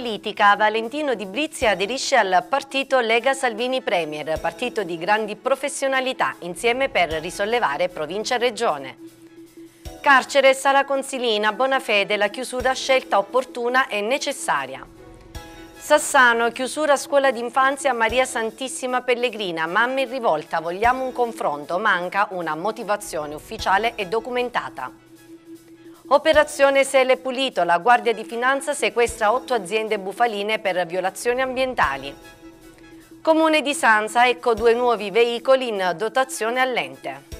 politica, Valentino Di Brizia aderisce al partito Lega Salvini Premier, partito di grandi professionalità, insieme per risollevare provincia e regione. Carcere, sala consilina, buona fede, la chiusura scelta opportuna e necessaria. Sassano, chiusura scuola d'infanzia Maria Santissima Pellegrina, mamme in rivolta, vogliamo un confronto, manca una motivazione ufficiale e documentata. Operazione Sele Pulito, la Guardia di Finanza sequestra otto aziende bufaline per violazioni ambientali. Comune di Sanza, ecco due nuovi veicoli in dotazione all'ente.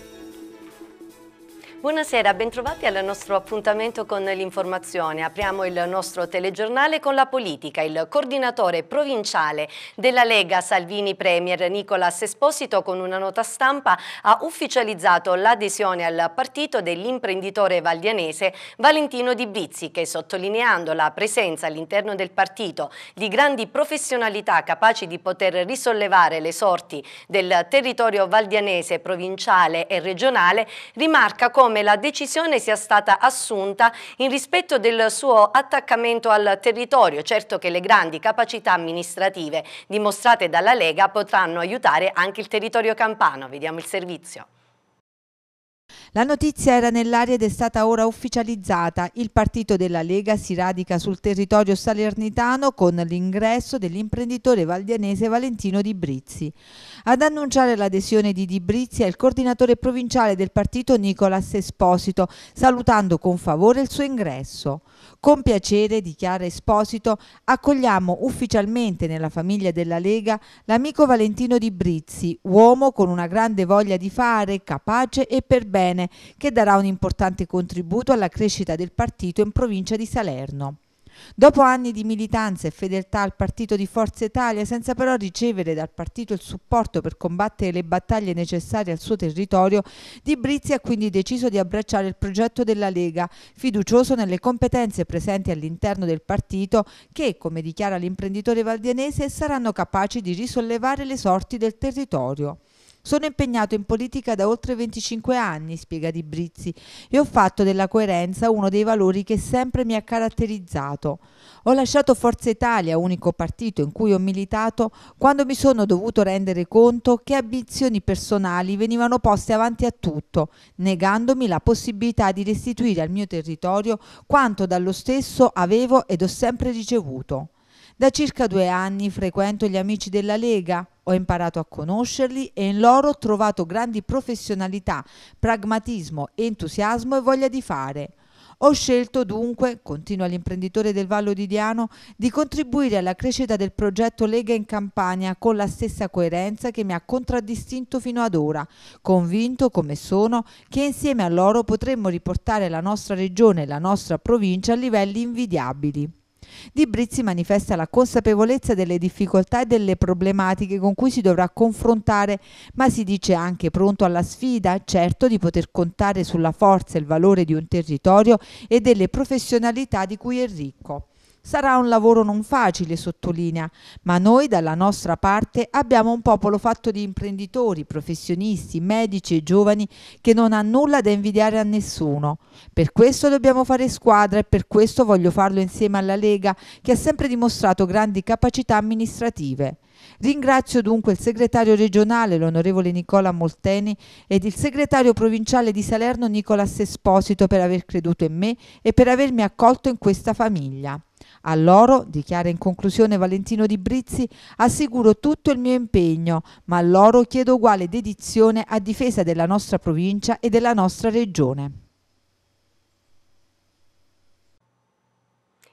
Buonasera, bentrovati al nostro appuntamento con l'informazione. Apriamo il nostro telegiornale con la politica. Il coordinatore provinciale della Lega Salvini Premier Nicolas Esposito con una nota stampa ha ufficializzato l'adesione al partito dell'imprenditore valdianese Valentino Di Brizzi che sottolineando la presenza all'interno del partito di grandi professionalità capaci di poter risollevare le sorti del territorio valdianese provinciale e regionale, rimarca come come la decisione sia stata assunta in rispetto del suo attaccamento al territorio. Certo che le grandi capacità amministrative dimostrate dalla Lega potranno aiutare anche il territorio campano. Vediamo il servizio. La notizia era nell'aria ed è stata ora ufficializzata. Il partito della Lega si radica sul territorio salernitano con l'ingresso dell'imprenditore valdianese Valentino Di Brizzi. Ad annunciare l'adesione di Di Brizzi è il coordinatore provinciale del partito Nicolas Esposito, salutando con favore il suo ingresso. Con piacere, dichiara Esposito, accogliamo ufficialmente nella famiglia della Lega l'amico Valentino Di Brizzi, uomo con una grande voglia di fare, capace e per bene, che darà un importante contributo alla crescita del partito in provincia di Salerno. Dopo anni di militanza e fedeltà al partito di Forza Italia, senza però ricevere dal partito il supporto per combattere le battaglie necessarie al suo territorio, Di Brizzi ha quindi deciso di abbracciare il progetto della Lega, fiducioso nelle competenze presenti all'interno del partito che, come dichiara l'imprenditore valdianese, saranno capaci di risollevare le sorti del territorio. Sono impegnato in politica da oltre 25 anni, spiega Di Brizzi, e ho fatto della coerenza uno dei valori che sempre mi ha caratterizzato. Ho lasciato Forza Italia, unico partito in cui ho militato, quando mi sono dovuto rendere conto che ambizioni personali venivano poste avanti a tutto, negandomi la possibilità di restituire al mio territorio quanto dallo stesso avevo ed ho sempre ricevuto. Da circa due anni frequento gli amici della Lega, ho imparato a conoscerli e in loro ho trovato grandi professionalità, pragmatismo, entusiasmo e voglia di fare. Ho scelto dunque, continua l'imprenditore del Vallo di Diano, di contribuire alla crescita del progetto Lega in Campania con la stessa coerenza che mi ha contraddistinto fino ad ora, convinto come sono che insieme a loro potremmo riportare la nostra regione e la nostra provincia a livelli invidiabili. Di Brizzi manifesta la consapevolezza delle difficoltà e delle problematiche con cui si dovrà confrontare, ma si dice anche pronto alla sfida, certo di poter contare sulla forza e il valore di un territorio e delle professionalità di cui è ricco. Sarà un lavoro non facile, sottolinea, ma noi dalla nostra parte abbiamo un popolo fatto di imprenditori, professionisti, medici e giovani che non ha nulla da invidiare a nessuno. Per questo dobbiamo fare squadra e per questo voglio farlo insieme alla Lega che ha sempre dimostrato grandi capacità amministrative. Ringrazio dunque il segretario regionale, l'onorevole Nicola Molteni, ed il segretario provinciale di Salerno, Nicolas Esposito, per aver creduto in me e per avermi accolto in questa famiglia. A loro, dichiara in conclusione Valentino Di Brizzi, assicuro tutto il mio impegno, ma a loro chiedo uguale dedizione a difesa della nostra provincia e della nostra regione.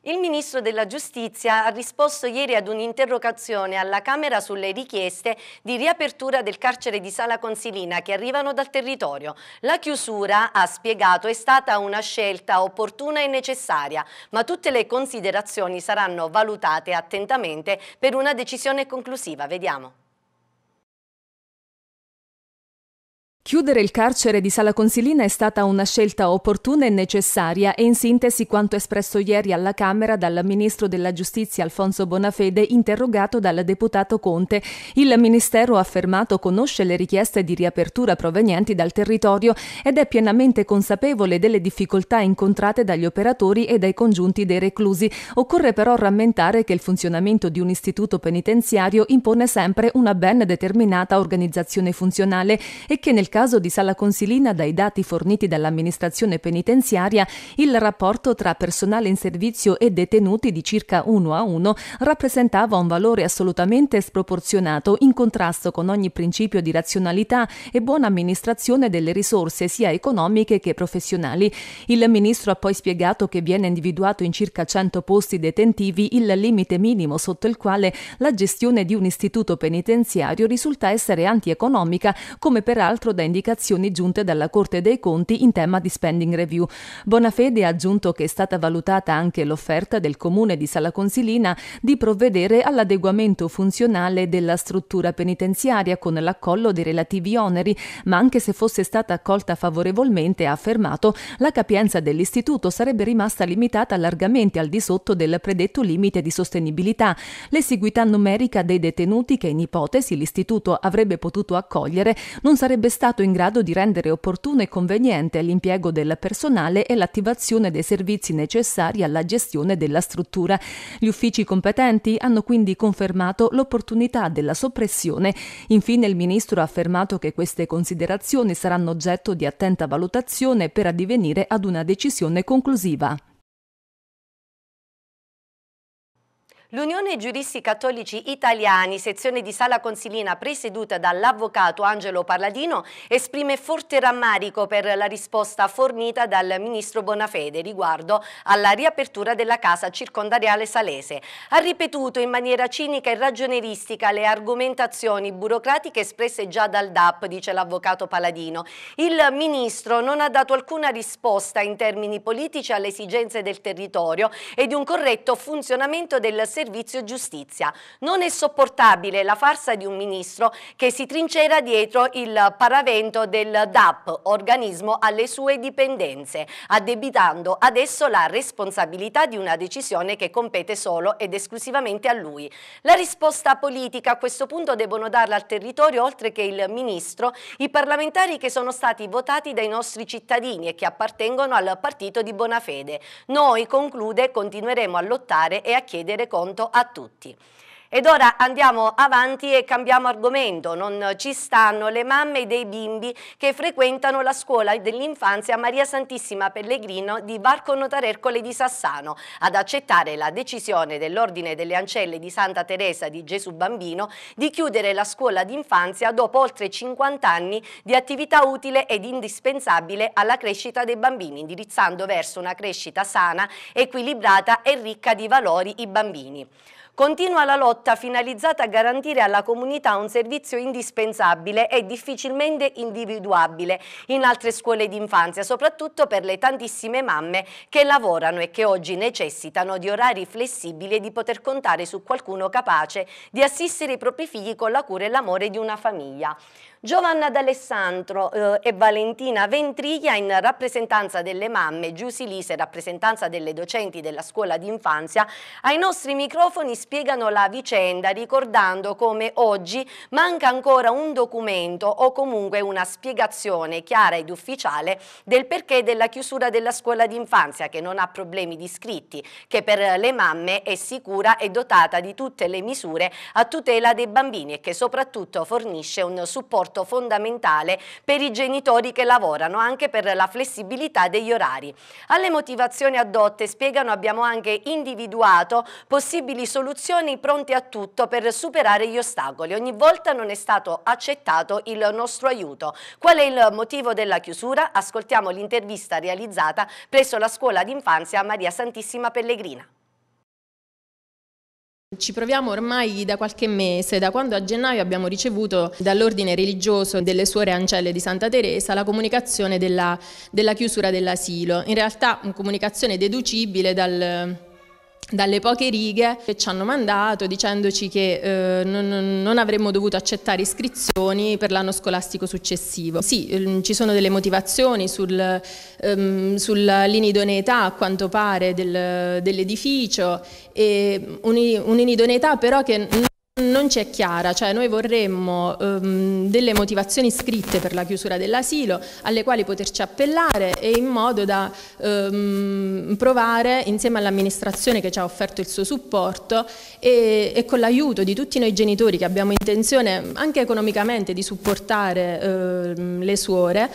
Il Ministro della Giustizia ha risposto ieri ad un'interrogazione alla Camera sulle richieste di riapertura del carcere di Sala Consilina che arrivano dal territorio. La chiusura, ha spiegato, è stata una scelta opportuna e necessaria, ma tutte le considerazioni saranno valutate attentamente per una decisione conclusiva. Vediamo. Chiudere il carcere di Sala Consilina è stata una scelta opportuna e necessaria e in sintesi quanto espresso ieri alla Camera dal Ministro della Giustizia Alfonso Bonafede interrogato dal deputato Conte. Il Ministero ha affermato conosce le richieste di riapertura provenienti dal territorio ed è pienamente consapevole delle difficoltà incontrate dagli operatori e dai congiunti dei reclusi. Occorre però rammentare che il funzionamento di un istituto penitenziario impone sempre una ben determinata organizzazione funzionale e che nel caso di Sala Consilina, dai dati forniti dall'amministrazione penitenziaria, il rapporto tra personale in servizio e detenuti di circa 1 a 1 rappresentava un valore assolutamente sproporzionato in contrasto con ogni principio di razionalità e buona amministrazione delle risorse sia economiche che professionali. Il ministro ha poi spiegato che viene individuato in circa 100 posti detentivi il limite minimo sotto il quale la gestione di un istituto penitenziario risulta essere antieconomica, come peraltro da indicazioni giunte dalla Corte dei Conti in tema di spending review. Bonafede ha aggiunto che è stata valutata anche l'offerta del comune di Sala Consilina di provvedere all'adeguamento funzionale della struttura penitenziaria con l'accollo dei relativi oneri, ma anche se fosse stata accolta favorevolmente, ha affermato, la capienza dell'istituto sarebbe rimasta limitata largamente al di sotto del predetto limite di sostenibilità. L'esiguità numerica dei detenuti che in ipotesi l'istituto avrebbe potuto accogliere non sarebbe stata stato in grado di rendere opportuno e conveniente l'impiego del personale e l'attivazione dei servizi necessari alla gestione della struttura. Gli uffici competenti hanno quindi confermato l'opportunità della soppressione. Infine il ministro ha affermato che queste considerazioni saranno oggetto di attenta valutazione per addivenire ad una decisione conclusiva. L'Unione Giuristi Cattolici Italiani, sezione di Sala Consilina presieduta dall'avvocato Angelo Paladino, esprime forte rammarico per la risposta fornita dal ministro Bonafede riguardo alla riapertura della casa circondariale Salese. Ha ripetuto in maniera cinica e ragioneristica le argomentazioni burocratiche espresse già dal DAP, dice l'avvocato Paladino. Il ministro non ha dato alcuna risposta in termini politici alle esigenze del territorio e di un corretto funzionamento del servizio servizio giustizia. Non è sopportabile la farsa di un ministro che si trincera dietro il paravento del DAP, organismo alle sue dipendenze, addebitando adesso la responsabilità di una decisione che compete solo ed esclusivamente a lui. La risposta politica a questo punto devono darla al territorio, oltre che il ministro, i parlamentari che sono stati votati dai nostri cittadini e che appartengono al partito di buona fede. Noi, conclude, continueremo a lottare e a chiedere contro conto a tutti. Ed ora andiamo avanti e cambiamo argomento. Non ci stanno le mamme dei bimbi che frequentano la scuola dell'infanzia Maria Santissima Pellegrino di Varco Notarercole di Sassano ad accettare la decisione dell'Ordine delle Ancelle di Santa Teresa di Gesù Bambino di chiudere la scuola d'infanzia dopo oltre 50 anni di attività utile ed indispensabile alla crescita dei bambini, indirizzando verso una crescita sana, equilibrata e ricca di valori i bambini. Continua la lotta finalizzata a garantire alla comunità un servizio indispensabile e difficilmente individuabile in altre scuole d'infanzia, soprattutto per le tantissime mamme che lavorano e che oggi necessitano di orari flessibili e di poter contare su qualcuno capace di assistere i propri figli con la cura e l'amore di una famiglia. Giovanna D'Alessandro eh, e Valentina Ventriglia in rappresentanza delle mamme, Giusy Lise, rappresentanza delle docenti della scuola d'infanzia, ai nostri microfoni spiegano spiegano la vicenda ricordando come oggi manca ancora un documento o comunque una spiegazione chiara ed ufficiale del perché della chiusura della scuola d'infanzia che non ha problemi di iscritti, che per le mamme è sicura e dotata di tutte le misure a tutela dei bambini e che soprattutto fornisce un supporto fondamentale per i genitori che lavorano, anche per la flessibilità degli orari. Alle motivazioni adotte spiegano abbiamo anche individuato possibili soluzioni istituzioni pronte a tutto per superare gli ostacoli. Ogni volta non è stato accettato il nostro aiuto. Qual è il motivo della chiusura? Ascoltiamo l'intervista realizzata presso la scuola d'infanzia Maria Santissima Pellegrina. Ci proviamo ormai da qualche mese, da quando a gennaio abbiamo ricevuto dall'ordine religioso delle suore ancelle di Santa Teresa la comunicazione della, della chiusura dell'asilo, in realtà una comunicazione deducibile dal, dalle poche righe che ci hanno mandato dicendoci che eh, non, non, avremmo dovuto accettare iscrizioni per l'anno scolastico successivo. Sì, ehm, ci sono delle motivazioni sul, ehm, sull'inidoneità a quanto pare del, dell'edificio, un'inidoneità però che non non c'è chiara, cioè noi vorremmo um, delle motivazioni scritte per la chiusura dell'asilo alle quali poterci appellare e in modo da um, provare insieme all'amministrazione che ci ha offerto il suo supporto e, e con l'aiuto di tutti noi genitori che abbiamo intenzione anche economicamente di supportare uh, le suore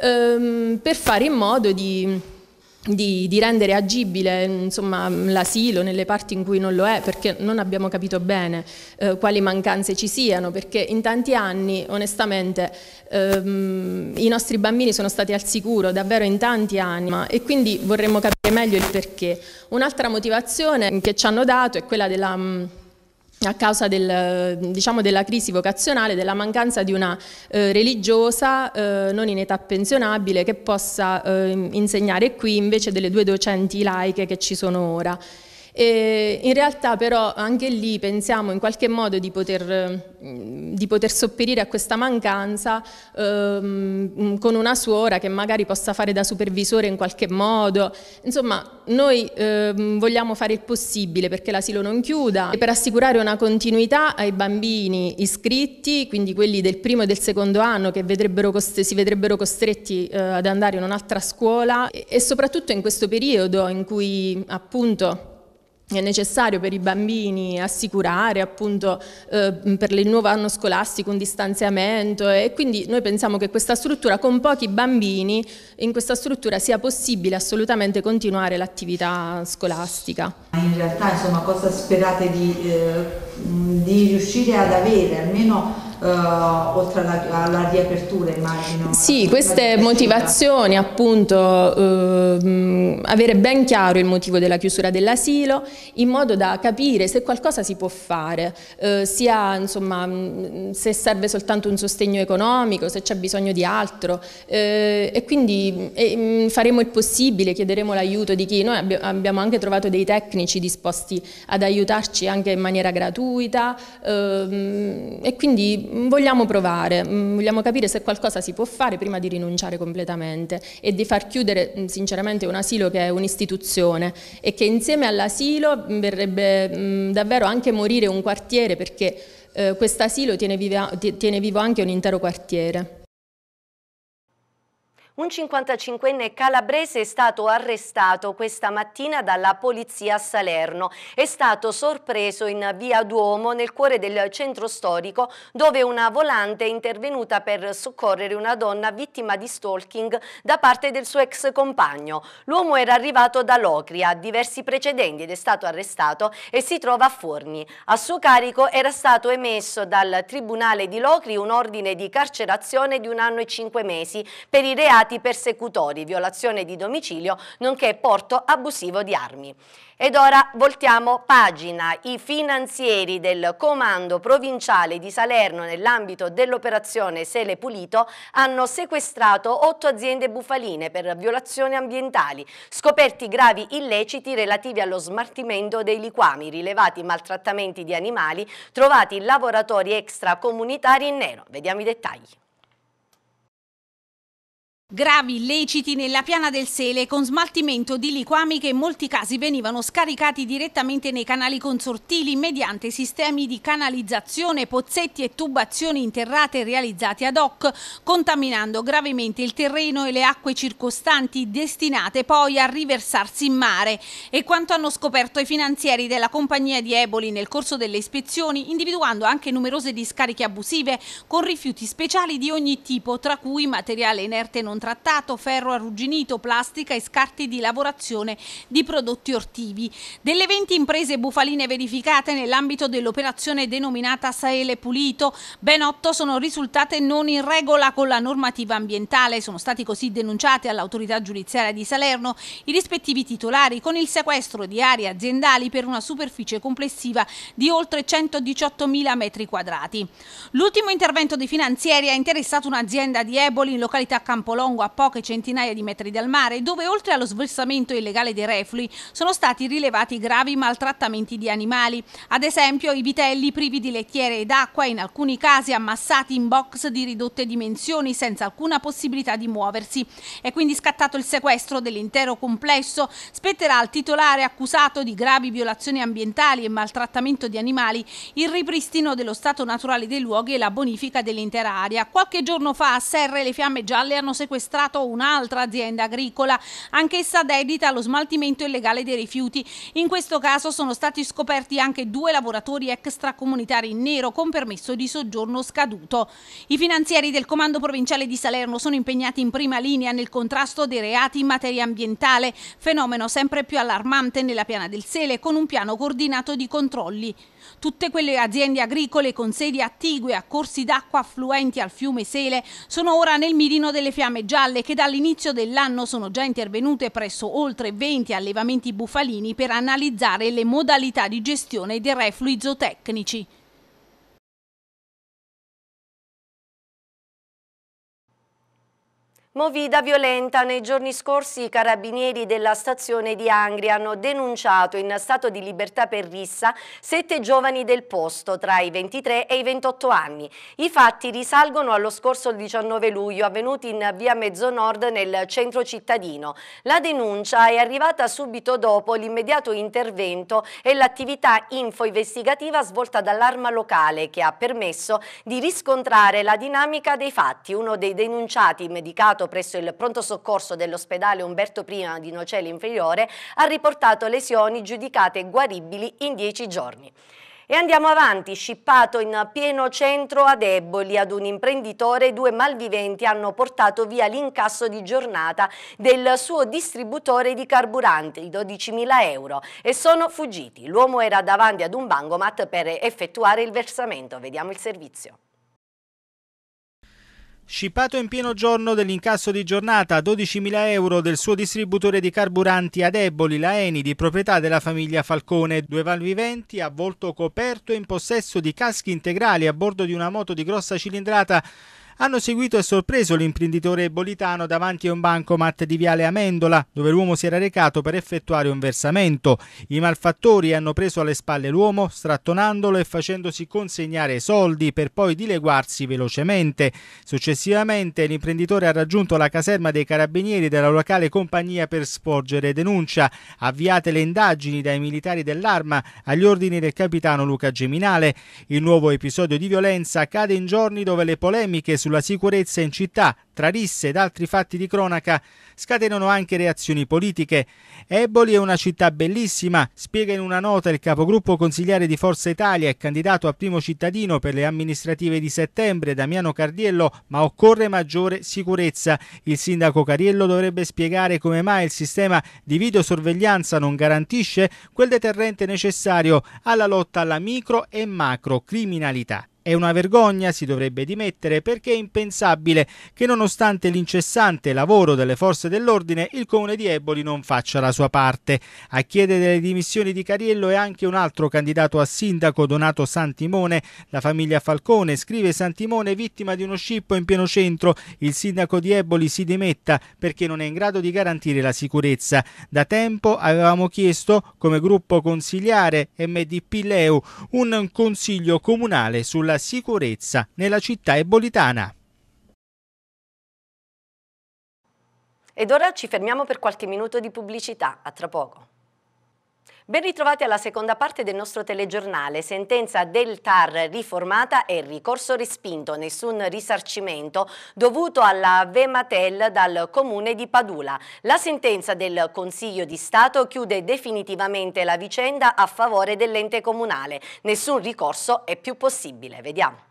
um, per fare in modo di di, di, rendere agibile l'asilo nelle parti in cui non lo è, perché non abbiamo capito bene eh, quali mancanze ci siano, perché in tanti anni onestamente ehm, i nostri bambini sono stati al sicuro, davvero in tanti anni, e quindi vorremmo capire meglio il perché. Un'altra motivazione che ci hanno dato è quella della... Mh, mm, a causa del, eh, diciamo, della crisi vocazionale, della mancanza di una eh, religiosa eh, non in età pensionabile che possa eh, insegnare qui invece delle due docenti laiche che ci sono ora. E in realtà però anche lì pensiamo in qualche modo di poter, mm, di poter sopperire a questa mancanza ehm, mm, con una suora che magari possa fare da supervisore in qualche modo. Insomma, noi ehm, vogliamo fare il possibile perché l'asilo non chiuda e per assicurare una continuità ai bambini iscritti, quindi quelli del primo e del secondo anno che vedrebbero si vedrebbero costretti eh, ad andare in un'altra scuola e, e soprattutto in questo periodo in cui appunto è necessario per i bambini assicurare appunto eh, per il nuovo anno scolastico un distanziamento e quindi noi pensiamo che questa struttura con pochi bambini in questa struttura sia possibile assolutamente continuare l'attività scolastica. In realtà insomma cosa sperate di, eh, di riuscire ad avere almeno uh, oltre alla, alla, riapertura immagino. Sì, queste motivazioni appunto, uh, avere ben chiaro il motivo della chiusura dell'asilo in modo da capire se qualcosa si può fare, uh, sia insomma mm, se serve soltanto un sostegno economico, se c'è bisogno di altro eh, e quindi e, mm, faremo il possibile, chiederemo l'aiuto di chi, noi abbi abbiamo anche trovato dei tecnici disposti ad aiutarci anche in maniera gratuita ehm, e quindi Mm, vogliamo provare, mm, vogliamo capire se qualcosa si può fare prima di rinunciare completamente e di far chiudere mm, sinceramente un asilo che è un'istituzione e che insieme all'asilo verrebbe davvero anche morire un quartiere perché eh, quest'asilo tiene, tiene vivo anche un intero quartiere. Un 55enne calabrese è stato arrestato questa mattina dalla polizia a Salerno. È stato sorpreso in via Duomo nel cuore del centro storico dove una volante è intervenuta per soccorrere una donna vittima di stalking da parte del suo ex compagno. L'uomo era arrivato da Locria, ha diversi precedenti ed è stato arrestato e si trova a Forni. A suo carico era stato emesso dal Tribunale di Locri un ordine di carcerazione di un anno e cinque mesi per i reati reati persecutori, violazione di domicilio, nonché porto abusivo di armi. Ed ora voltiamo pagina. I finanzieri del Comando Provinciale di Salerno nell'ambito dell'operazione Sele Pulito hanno sequestrato otto aziende bufaline per violazioni ambientali, scoperti gravi illeciti relativi allo smartimento dei liquami, rilevati maltrattamenti di animali, trovati lavoratori extracomunitari in nero. Vediamo i dettagli. Gravi illeciti nella piana del Sele con smaltimento di liquami che in molti casi venivano scaricati direttamente nei canali consortili mediante sistemi di canalizzazione, pozzetti e tubazioni interrate realizzati ad hoc, contaminando gravemente il terreno e le acque circostanti destinate poi a riversarsi in mare. E quanto hanno scoperto i finanzieri della compagnia di Eboli nel corso delle ispezioni, individuando anche numerose discariche abusive con rifiuti speciali di ogni tipo, tra cui materiale inerte non contrattato, ferro arrugginito, plastica e scarti di lavorazione di prodotti ortivi. Delle 20 imprese bufaline verificate nell'ambito dell'operazione denominata Saele Pulito, ben 8 sono risultate non in regola con la normativa ambientale. Sono stati così denunciati all'autorità giudiziaria di Salerno i rispettivi titolari con il sequestro di aree aziendali per una superficie complessiva di oltre 118.000 metri quadrati. L'ultimo intervento dei finanzieri ha interessato un'azienda di Eboli in località Campolò Congo a poche centinaia di metri dal mare, dove oltre allo sversamento illegale dei reflui sono stati rilevati gravi maltrattamenti di animali, ad esempio i vitelli privi di lettiere ed acqua in alcuni casi ammassati in box di ridotte dimensioni senza alcuna possibilità di muoversi. È quindi scattato il sequestro dell'intero complesso, spetterà al titolare accusato di gravi violazioni ambientali e maltrattamento di animali il ripristino dello stato naturale dei luoghi e la bonifica dell'intera area. Qualche giorno fa a Serre le fiamme gialle hanno sequestrato sequestrato un'altra azienda agricola, anch'essa dedita allo smaltimento illegale dei rifiuti. In questo caso sono stati scoperti anche due lavoratori extracomunitari in nero con permesso di soggiorno scaduto. I finanzieri del Comando Provinciale di Salerno sono impegnati in prima linea nel contrasto dei reati in materia ambientale, fenomeno sempre più allarmante nella piana del Sele, con un piano coordinato di controlli. Tutte quelle aziende agricole con sedi attigue a corsi d'acqua affluenti al fiume Sele sono ora nel mirino delle fiamme gialle che dall'inizio dell'anno sono già intervenute presso oltre 20 allevamenti bufalini per analizzare le modalità di gestione dei reflui zootecnici. Movida violenta. Nei giorni scorsi i carabinieri della stazione di Angri hanno denunciato in stato di libertà per rissa sette giovani del posto tra i 23 e i 28 anni. I fatti risalgono allo scorso 19 luglio avvenuti in via Mezzonord nel centro cittadino. La denuncia è arrivata subito dopo l'immediato intervento e l'attività info-investigativa svolta dall'arma locale che ha permesso di riscontrare la dinamica dei fatti. Uno dei denunciati medicato presso il pronto soccorso dell'ospedale Umberto I di Nocele Inferiore, ha riportato lesioni giudicate guaribili in dieci giorni. E andiamo avanti, scippato in pieno centro a Deboli ad un imprenditore, due malviventi hanno portato via l'incasso di giornata del suo distributore di carburante, i 12.000 euro, e sono fuggiti. L'uomo era davanti ad un bancomat per effettuare il versamento. Vediamo il servizio. Scippato in pieno giorno dell'incasso di giornata, 12.000 euro del suo distributore di carburanti ad Eboli, la Eni, di proprietà della famiglia Falcone. Due valviventi a volto coperto in possesso di caschi integrali a bordo di una moto di grossa cilindrata hanno seguito e sorpreso l'imprenditore bolitano davanti a un bancomat di Viale Amendola, dove l'uomo si era recato per effettuare un versamento. I malfattori hanno preso alle spalle l'uomo, strattonandolo e facendosi consegnare soldi per poi dileguarsi velocemente. Successivamente l'imprenditore ha raggiunto la caserma dei carabinieri della locale compagnia per sporgere denuncia, avviate le indagini dai militari dell'arma agli ordini del capitano Luca Geminale. Il nuovo episodio di violenza cade in giorni dove le polemiche su sulla sicurezza in città, tra risse ed altri fatti di cronaca, scatenano anche reazioni politiche. Eboli è una città bellissima, spiega in una nota il capogruppo consigliere di Forza Italia e candidato a primo cittadino per le amministrative di settembre, Damiano Cardiello, ma occorre maggiore sicurezza. Il sindaco Cariello dovrebbe spiegare come mai il sistema di videosorveglianza non garantisce quel deterrente necessario alla lotta alla micro e macro criminalità. È una vergogna, si dovrebbe dimettere perché è impensabile che nonostante l'incessante lavoro delle forze dell'ordine il comune di Eboli non faccia la sua parte. A chiedere le dimissioni di Cariello è anche un altro candidato a sindaco, Donato Santimone. La famiglia Falcone scrive Santimone vittima di uno scippo in pieno centro. Il sindaco di Eboli si dimetta perché non è in grado di garantire la sicurezza. Da tempo avevamo chiesto come gruppo consigliare MDP Leu un consiglio comunale sulla sicurezza nella città ebolitana. Ed ora ci fermiamo per qualche minuto di pubblicità, a tra poco. Ben ritrovati alla seconda parte del nostro telegiornale. Sentenza del TAR riformata e ricorso respinto, nessun risarcimento dovuto alla Vematel dal comune di Padula. La sentenza del Consiglio di Stato chiude definitivamente la vicenda a favore dell'ente comunale. Nessun ricorso è più possibile. Vediamo.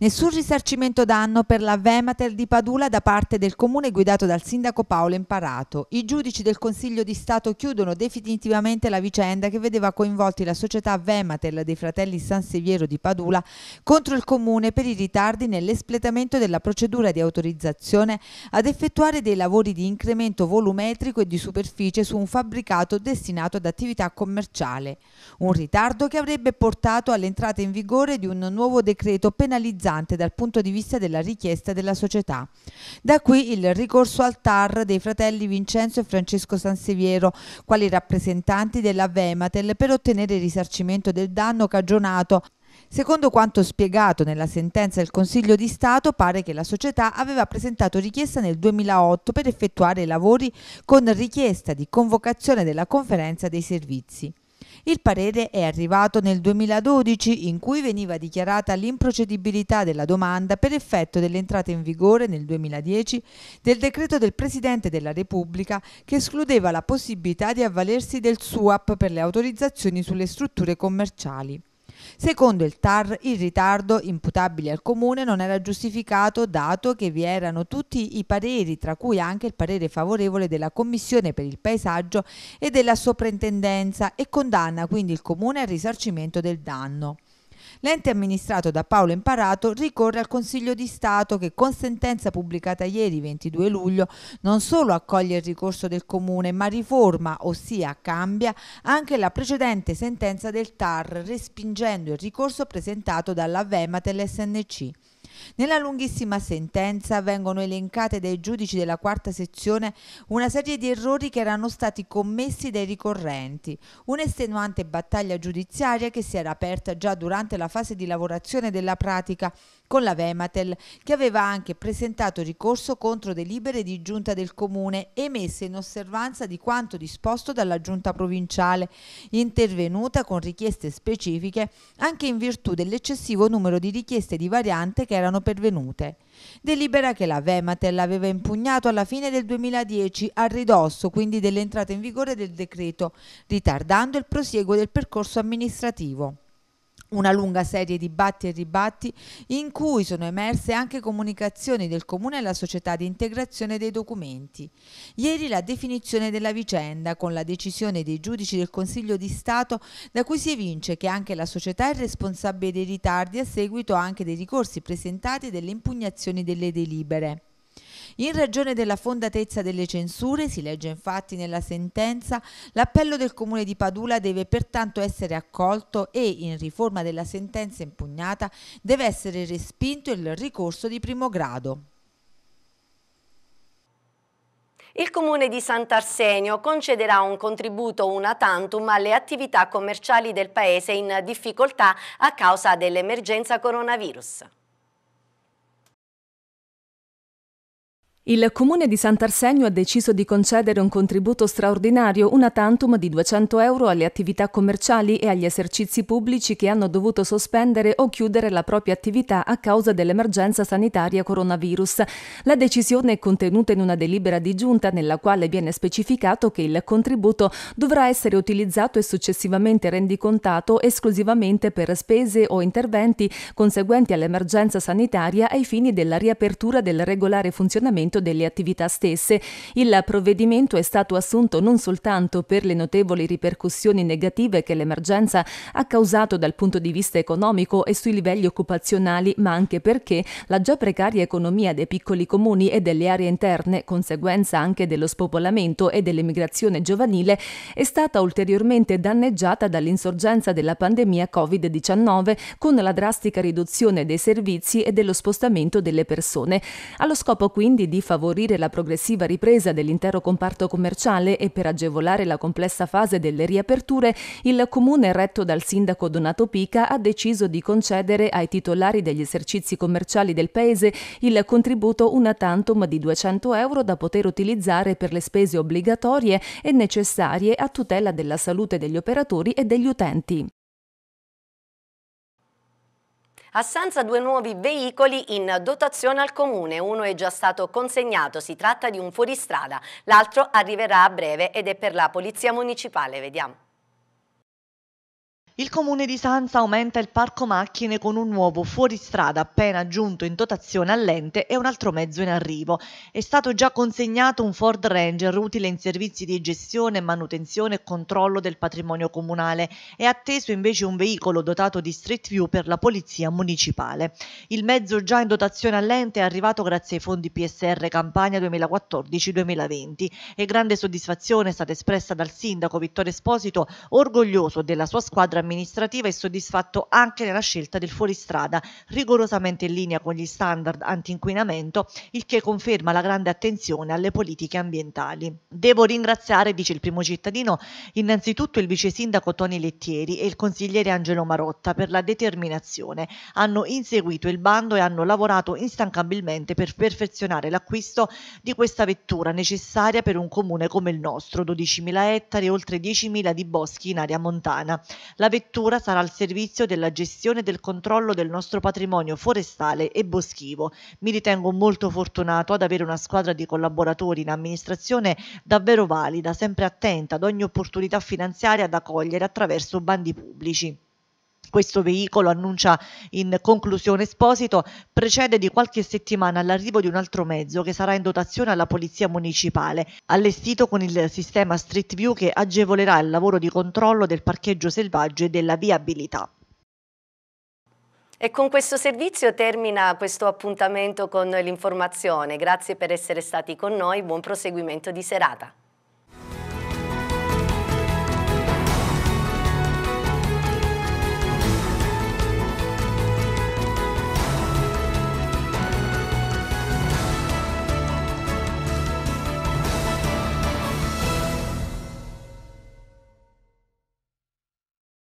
Nessun risarcimento danno per la Vemater di Padula da parte del comune guidato dal sindaco Paolo Imparato. I giudici del Consiglio di Stato chiudono definitivamente la vicenda che vedeva coinvolti la società Vemater dei fratelli San Seviero di Padula contro il comune per i ritardi nell'espletamento della procedura di autorizzazione ad effettuare dei lavori di incremento volumetrico e di superficie su un fabbricato destinato ad attività commerciale. Un ritardo che avrebbe portato all'entrata in vigore di un nuovo decreto penalizzato pesante dal punto di vista della richiesta della società. Da qui il ricorso al TAR dei fratelli Vincenzo e Francesco Sanseviero, quali rappresentanti della Vematel per ottenere il risarcimento del danno cagionato Secondo quanto spiegato nella sentenza del Consiglio di Stato, pare che la società aveva presentato richiesta nel 2008 per effettuare i lavori con richiesta di convocazione della conferenza dei servizi. Il parere è arrivato nel 2012 in cui veniva dichiarata l'improcedibilità della domanda per effetto dell'entrata in vigore nel 2010 del decreto del Presidente della Repubblica che escludeva la possibilità di avvalersi del SUAP per le autorizzazioni sulle strutture commerciali. Secondo il TAR il ritardo imputabile al Comune non era giustificato dato che vi erano tutti i pareri, tra cui anche il parere favorevole della Commissione per il paesaggio e della soprintendenza e condanna quindi il Comune al risarcimento del danno. L'ente amministrato da Paolo Imparato ricorre al Consiglio di Stato che con sentenza pubblicata ieri 22 luglio non solo accoglie il ricorso del Comune ma riforma, ossia cambia, anche la precedente sentenza del TAR respingendo il ricorso presentato dalla Vemat e nella lunghissima sentenza vengono elencate dai giudici della quarta sezione una serie di errori che erano stati commessi dai ricorrenti, un'estenuante battaglia giudiziaria che si era aperta già durante la fase di lavorazione della pratica con la Vematel, che aveva anche presentato ricorso contro delibere di giunta del comune emesse in osservanza di quanto disposto dalla giunta provinciale, intervenuta con richieste specifiche anche in virtù dell'eccessivo numero di richieste di variante che erano pervenute. Delibera che la Vematel aveva impugnato alla fine del 2010 a ridosso quindi dell'entrata in vigore del decreto, ritardando il prosieguo del percorso amministrativo una lunga serie di batti e ribatti in cui sono emerse anche comunicazioni del Comune alla società di integrazione dei documenti. Ieri la definizione della vicenda con la decisione dei giudici del Consiglio di Stato da cui si evince che anche la società è responsabile dei ritardi a seguito anche dei ricorsi presentati e delle impugnazioni delle delibere. In ragione della fondatezza delle censure, si legge infatti nella sentenza, l'appello del Comune di Padula deve pertanto essere accolto e, in riforma della sentenza impugnata, deve essere respinto il ricorso di primo grado. Il Comune di Sant'Arsenio concederà un contributo una tantum alle attività commerciali del Paese in difficoltà a causa dell'emergenza coronavirus. Il comune di Sant'Arsenio ha deciso di concedere un contributo straordinario, una tantum di 200 euro alle attività commerciali e agli esercizi pubblici che hanno dovuto sospendere o chiudere la propria attività a causa dell'emergenza sanitaria coronavirus. La decisione è contenuta in una delibera di giunta nella quale viene specificato che il contributo dovrà essere utilizzato e successivamente rendicontato esclusivamente per spese o interventi conseguenti all'emergenza sanitaria ai fini della riapertura del regolare funzionamento svolgimento delle attività stesse, il provvedimento è stato assunto non soltanto per le notevoli ripercussioni negative che l'emergenza ha causato dal punto di vista economico e sui livelli occupazionali, ma anche perché la già precaria economia dei piccoli comuni e delle aree interne, conseguenza anche dello spopolamento e dell'emigrazione giovanile, è stata ulteriormente danneggiata dall'insorgenza della pandemia Covid-19 con la drastica riduzione dei servizi e dello spostamento delle persone. Allo scopo quindi di di favorire la progressiva ripresa dell'intero comparto commerciale e per agevolare la complessa fase delle riaperture, il comune retto dal sindaco Donato Pica ha deciso di concedere ai titolari degli esercizi commerciali del paese il contributo una tantum di 200 euro da poter utilizzare per le spese obbligatorie e necessarie a tutela della salute degli operatori e degli utenti. Assenza due nuovi veicoli in dotazione al comune, uno è già stato consegnato, si tratta di un fuoristrada, l'altro arriverà a breve ed è per la Polizia Municipale, vediamo. Il comune di Sanza aumenta il parco macchine con un nuovo fuoristrada appena giunto in dotazione all'ente e un altro mezzo in arrivo. È stato già consegnato un Ford Ranger utile in servizi di gestione, manutenzione e controllo del patrimonio comunale. È atteso invece un veicolo dotato di Street View per la polizia municipale. Il mezzo già in dotazione all'ente è arrivato grazie ai fondi PSR Campania 2014-2020 e grande soddisfazione è stata espressa dal sindaco Vittorio Esposito, orgoglioso della sua squadra amministrativa e soddisfatto anche nella scelta del fuoristrada, rigorosamente in linea con gli standard antinquinamento, il che conferma la grande attenzione alle politiche ambientali. Devo ringraziare, dice il primo cittadino, innanzitutto il vice sindaco Toni Lettieri e il consigliere Angelo Marotta per la determinazione. Hanno inseguito il bando e hanno lavorato instancabilmente per perfezionare l'acquisto di questa vettura necessaria per un comune come il nostro, 12.000 ettari e oltre 10.000 di boschi in area montana. La vettura sarà al servizio della gestione e del controllo del nostro patrimonio forestale e boschivo. Mi ritengo molto fortunato ad avere una squadra di collaboratori in amministrazione davvero valida, sempre attenta ad ogni opportunità finanziaria da cogliere attraverso bandi pubblici questo veicolo, annuncia in conclusione Esposito, precede di qualche settimana l'arrivo di un altro mezzo che sarà in dotazione alla Polizia Municipale, allestito con il sistema Street View che agevolerà il lavoro di controllo del parcheggio selvaggio e della viabilità. E con questo servizio termina questo appuntamento con l'informazione. Grazie per essere stati con noi, buon proseguimento di serata.